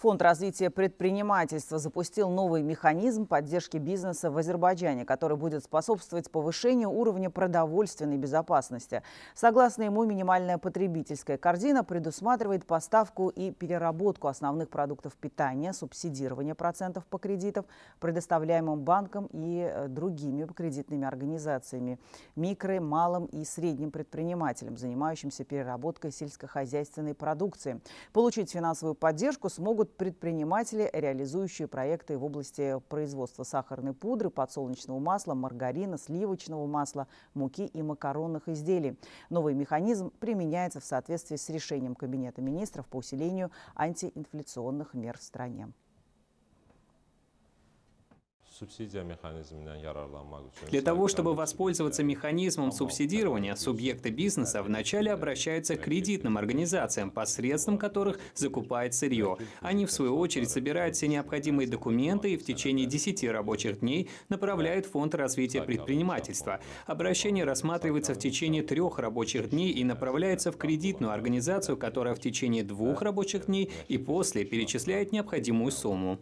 Фонд развития предпринимательства запустил новый механизм поддержки бизнеса в Азербайджане, который будет способствовать повышению уровня продовольственной безопасности. Согласно ему, минимальная потребительская корзина предусматривает поставку и переработку основных продуктов питания, субсидирование процентов по кредитам, предоставляемым банкам и э, другими кредитными организациями, микро, малым и средним предпринимателям, занимающимся переработкой сельскохозяйственной продукции. Получить финансовую поддержку смогут предприниматели, реализующие проекты в области производства сахарной пудры, подсолнечного масла, маргарина, сливочного масла, муки и макаронных изделий. Новый механизм применяется в соответствии с решением Кабинета министров по усилению антиинфляционных мер в стране. Для того, чтобы воспользоваться механизмом субсидирования, субъекты бизнеса вначале обращаются к кредитным организациям, посредством которых закупает сырье. Они, в свою очередь, собирают все необходимые документы и в течение 10 рабочих дней направляют Фонд развития предпринимательства. Обращение рассматривается в течение трех рабочих дней и направляется в кредитную организацию, которая в течение двух рабочих дней и после перечисляет необходимую сумму.